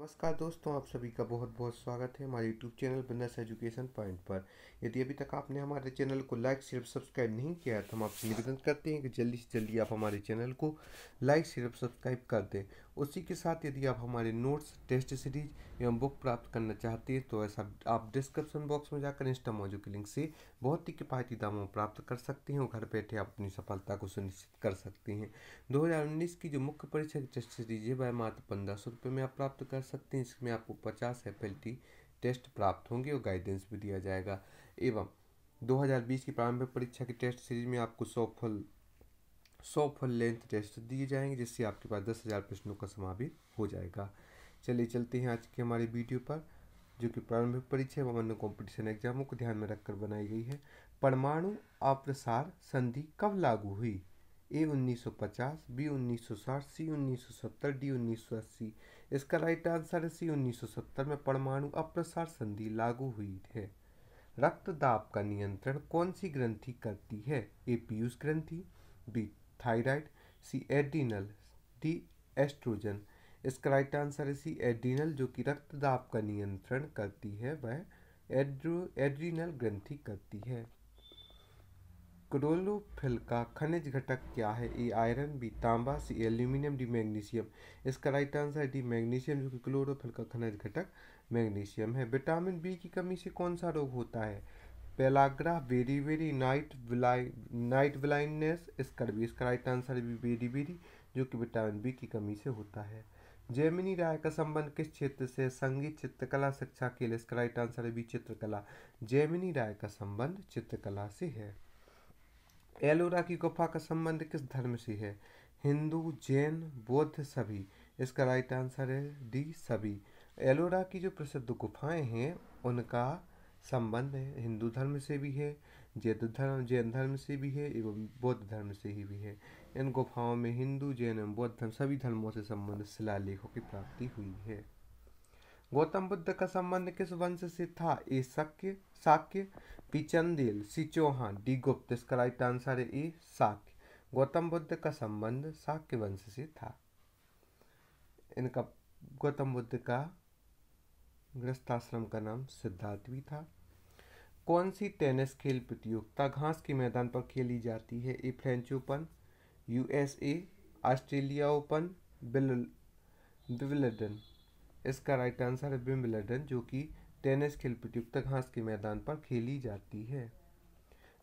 नमस्कार दोस्तों आप सभी का बहुत बहुत स्वागत है हमारे YouTube channel business education point पर यदि अभी तक आपने हमारे चैनल को लाइक शेयर सब्सक्राइब नहीं किया है तो हम आपसे निवेदन करते हैं कि जल्दी से जल्दी आप हमारे चैनल को लाइक शेयर सब्सक्राइब कर दें उसी के साथ यदि आप हमारे नोट्स टेस्ट सीरीज एवं बुक प्राप्त करना चाहते हैं तो ऐसा आप डिस्क्रिप्शन बॉक्स में जाकर इंस्टा मोजो के लिंक से बहुत ही किफ़ायती दामों में प्राप्त कर सकते हैं और घर बैठे आप अपनी सफलता को सुनिश्चित कर सकते हैं 2019 की जो मुख्य परीक्षा की टेस्ट सीरीज है वह मात्र पंद्रह सौ रुपये में आप प्राप्त कर सकते हैं इसमें आपको पचास एफ टेस्ट प्राप्त होंगे और गाइडेंस भी दिया जाएगा एवं 2020 की प्रारंभिक परीक्षा की टेस्ट सीरीज में आपको सौ फल सौ फुल लेंथ टेस्ट दिए जाएंगे जिससे आपके पास दस हज़ार प्रश्नों का भी हो जाएगा चलिए चलते हैं आज के हमारे वीडियो पर जो कि प्रारंभिक परीक्षा एवं अन्य कॉम्पिटिशन एग्जामों को ध्यान में रखकर बनाई गई है परमाणु अप्रसार संधि कब लागू हुई ए 1950, बी 1960, सी 1970, डी 1980। इसका राइट आंसर है सी 1970 में परमाणु अप्रसार संधि लागू हुई है रक्तदाब का नियंत्रण कौन सी ग्रंथि करती है ए पीयूष ग्रंथि B thyroid C adrenal D oestrogen इसका राइट आंसर है सी एडिनल जो कि रक्तदाब का नियंत्रण करती है वह एड्रो एड्रीनल ग्रंथि करती है क्रोलोफिल का खनिज घटक क्या है ए आयरन बी तांबा सी एल्यूमिनियम डी मैग्नीशियम इसका राइट आंसर है डी मैग्नीशियम जो कि क्लोरोफिल का खनिज घटक मैग्नीशियम है विटामिन बी की कमी से कौन सा रोग होता है पेलाग्रा वेरी वेरी नाइट night नाइट ब्लाइंडनेस इसका इसका राइट आंसर भी वेरी वेरी जो कि विटामिन बी की कमी से होता है जेमिनी राय का संबंध किस क्षेत्र से संगीत चित्रकला शिक्षा के लिए इसका राइट आंसर भी चित्रकला जेमिनी राय का संबंध चित्रकला से है एलोरा की गुफा का संबंध किस धर्म से है हिंदू जैन बौद्ध सभी इसका राइट आंसर है डी सभी एलोरा की जो प्रसिद्ध गुफाएं हैं उनका संबंध है हिंदू धर्म से भी है जैन धर्म जैन धर्म से भी है एवं बौद्ध धर्म से ही भी है इन गुफाओं में हिंदू जैन एवं बौद्ध धर्म सभी धर्मों से संबंधित शिलालेखों की प्राप्ति हुई है गौतम बुद्ध का संबंध किस वंश से था ए शक्य शाक्य पिचंदेल सी चौहान डी गुप्त इसका राइट आंसर है ए शाक्य गौतम बुद्ध का संबंध शाक्य वंश से था इनका गौतम बुद्ध का गृहस्थाश्रम का नाम सिद्धार्थ भी था कौन सी टेनिस खेल प्रतियोगिता घास के मैदान पर खेली जाती है A French Open USA Australia Open Wimbledon इसका राइट आंसर है विम्बलडन जो कि टेनिस खेल प्रतियोगिता घास के मैदान पर खेली जाती है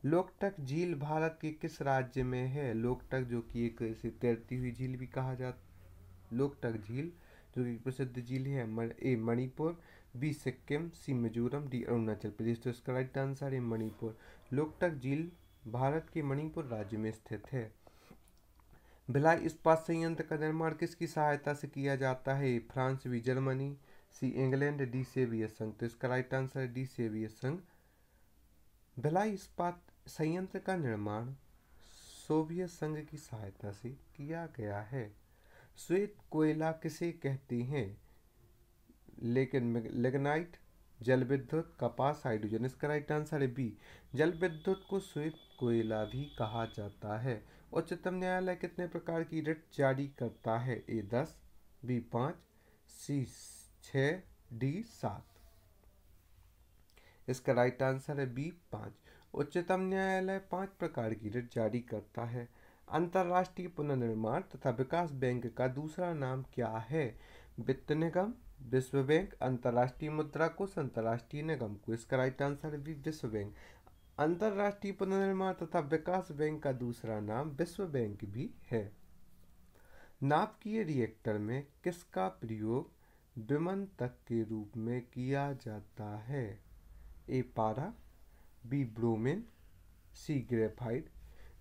लोकटक झील भारत के किस राज्य में है लोकटक जो कि एक इसे तैरती हुई झील भी कहा जाता लोकटक झील जो कि प्रसिद्ध झील है A Manipur B Sikkim C Mizoram D Arunachal Pradesh तो इसका राइट आंसर है मणिपुर लोकटक झील भारत के मणिपुर राज्य में स्थित है भिलाई इस्पात संयंत्र का निर्माण किसकी सहायता से किया जाता है France B Germany C England D सेवियस संघ तो इसका राइट आंसर है डी सेवियस संघ भिलाई इस्पात संयंत्र का निर्माण सोवियत संघ की सहायता से किया गया है श्वेत कोयला किसे कहते हैं लेकिन लेगनाइट जल विद्युत कपास हाइड्रोजन इसका राइट आंसर है बी जल विद्युत को स्वेत कोयला भी कहा जाता है उच्चतम न्यायालय कितने प्रकार की रिट जारी करता है ए दस बी पाँच सी छ डी सात इसका राइट आंसर है बी पाँच उच्चतम न्यायालय पांच प्रकार की रिट जारी करता है अंतर्राष्ट्रीय पुनर्निर्माण तथा विकास बैंक का दूसरा नाम क्या है वित्त निगम विश्व बैंक अंतर्राष्ट्रीय मुद्रा कोष अंतर्राष्ट्रीय निगम को इसका राइट आंसर भी विश्व बैंक अंतर्राष्ट्रीय पुनर्निर्माण तथा विकास बैंक का दूसरा नाम विश्व बैंक भी है नाभिकीय रिएक्टर में किसका प्रयोग विमन तक के रूप में किया जाता है ए पारा B bromine C graphite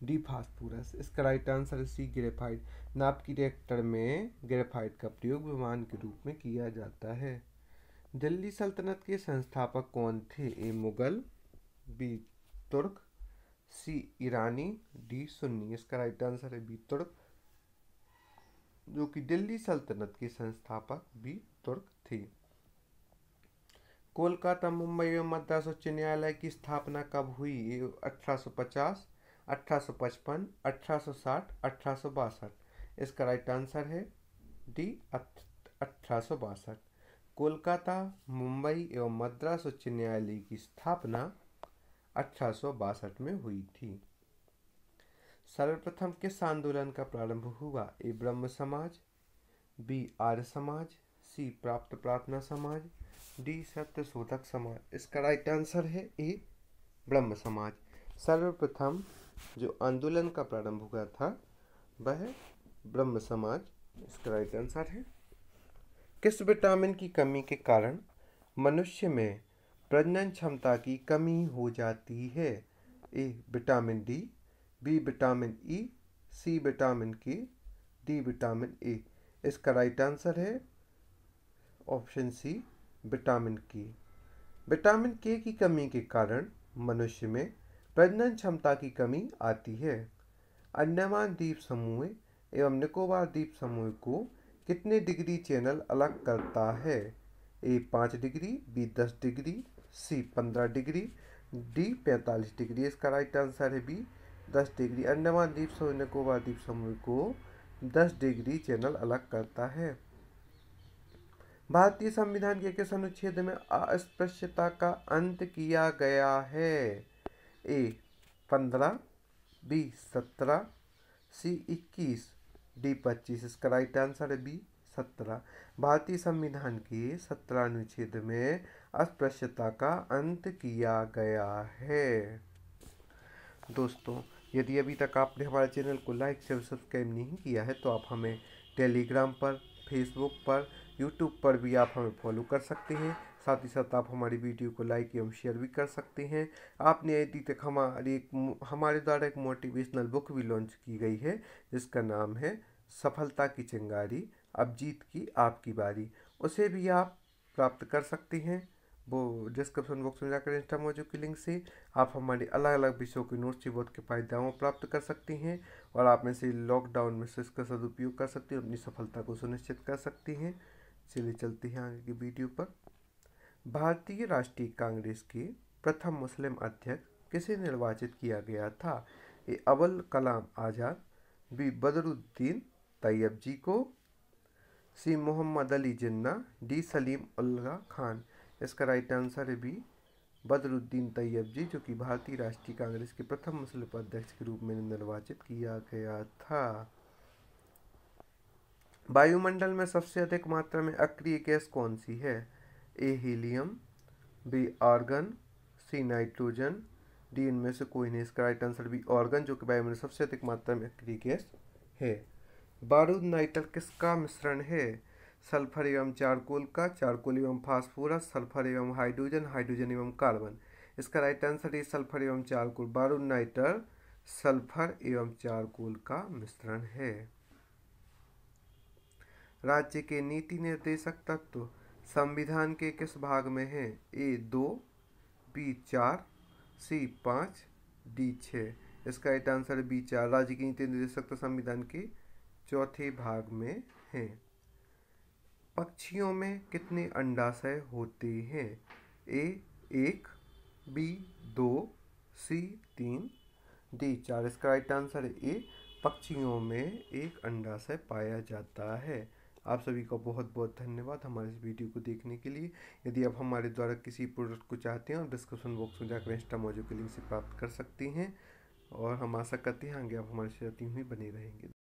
D phosphorus इसका राइट आंसर है सी ग्रेफाइट नाप की रिएक्टर में ग्रेफाइट का प्रयोग विमान के रूप में किया जाता है दिल्ली सल्तनत के संस्थापक कौन थे ए मुगल बी तुर्क सी ईरानी डी सुन्नी इसका राइट आंसर है बी तुर्क जो कि दिल्ली सल्तनत के संस्थापक भी तुर्क थे कोलकाता मुंबई में मद्रास उच्च न्यायालय की स्थापना कब हुई पचास अठारह 1860, इसका राइट आंसर है डी अठारह कोलकाता मुंबई एवं मद्रास उच्च न्यायालय की स्थापना अठारह में हुई थी सर्वप्रथम किस आंदोलन का प्रारंभ हुआ ए ब्रह्म समाज बी आर्य समाज सी प्राप्त प्रार्थना समाज डी सत्य शोधक समाज इसका राइट आंसर है ए ब्रह्म समाज सर्वप्रथम जो आंदोलन का प्रारंभ हुआ था वह ब्रह्म समाज इसका राइट आंसर है किस विटामिन की कमी के कारण मनुष्य में प्रजनन क्षमता की कमी हो जाती है A vitamin D B vitamin E C vitamin K D vitamin A इसका राइट आंसर है option C vitamin K vitamin K की कमी के कारण मनुष्य में प्रजनन क्षमता की कमी आती है अंडमान द्वीप समूह एवं निकोबार द्वीप समूह को कितने डिग्री चैनल अलग करता है ए पाँच डिग्री बी दस डिग्री सी पंद्रह डिग्री डी पैंतालीस डिग्री इसका राइट आंसर है बी दस डिग्री अंडमान द्वीप समूह निकोबार द्वीप समूह को दस डिग्री चैनल अलग करता है भारतीय संविधान के किस अनुच्छेद में अस्पृश्यता का अंत किया गया है ए पंद्रह बी सत्रह सी इक्कीस डी पच्चीस इसका राइट आंसर है बी सत्रह भारतीय संविधान के सत्रह अनुच्छेद में अस्पृश्यता का अंत किया गया है दोस्तों यदि अभी तक आपने हमारे चैनल को लाइक शेयर सब्सक्राइब नहीं किया है तो आप हमें टेलीग्राम पर फेसबुक पर यूट्यूब पर भी आप हमें फॉलो कर सकते हैं साथ ही साथ आप हमारी वीडियो को लाइक एवं शेयर भी कर सकते हैं आपने यदि तक हमारी एक हमारे द्वारा एक मोटिवेशनल बुक भी लॉन्च की गई है जिसका नाम है सफलता की चिंगारी अब जीत की आपकी बारी उसे भी आप प्राप्त कर सकते हैं वो डिस्क्रिप्शन बॉक्स में जाकर इंस्टा मोजो की लिंक से आप हमारे अलग अलग विषयों के नोट्स से के फायदाओं प्राप्त कर सकते हैं और आप में से लॉकडाउन में इसका सदुपयोग कर सकते हैं अपनी सफलता को सुनिश्चित कर सकते हैं चलिए चलते हैं आगे की वीडियो पर भारतीय राष्ट्रीय कांग्रेस के प्रथम मुस्लिम अध्यक्ष किसे निर्वाचित किया गया था ए अबुल कलाम आज़ाद बी बदरुद्दीन तैयब जी को सी मोहम्मद अली जिन्ना डी सलीम उल्ला खान इसका राइट आंसर है बी बदरुद्दीन तैयब जी जो कि भारतीय राष्ट्रीय कांग्रेस के प्रथम मुस्लिम अध्यक्ष के रूप में निर्वाचित किया गया था वायुमंडल में सबसे अधिक मात्रा में अक्रिय गैस कौन सी है A helium B argon C nitrogen D इनमें से कोई नहीं इसका राइट आंसर बी ऑर्गन जो कि वायु में सबसे अधिक मात्रा में अक्री गैस है बारूद नाइट्रल किसका मिश्रण है सल्फर एवं चारकोल का चारकोल एवं फास्फोरस सल्फर एवं हाइड्रोजन हाइड्रोजन एवं कार्बन इसका राइट आंसर है सल्फर एवं चारकोल बारूद नाइटर सल्फर एवं चारकोल का मिश्रण है राज्य के नीति निर्देशक तत्व तो संविधान के किस भाग में है ए दो बी चार सी पाँच डी छः इसका राइट आंसर बी चार राज्य की नीति निर्देशक संविधान के चौथे भाग में है पक्षियों में कितने अंडाशय होते हैं ए एक बी दो सी तीन डी चार इसका राइट आंसर ए पक्षियों में एक अंडाशय पाया जाता है आप सभी का बहुत बहुत धन्यवाद हमारे इस वीडियो को देखने के लिए यदि आप हमारे द्वारा किसी प्रोडक्ट को चाहते हैं और डिस्क्रिप्शन बॉक्स में जाकर इंस्टा मौजूद के लिंक से प्राप्त कर सकती हैं और हम आशा करते हैं आगे आप हमारे साथ यूँ ही बने रहेंगे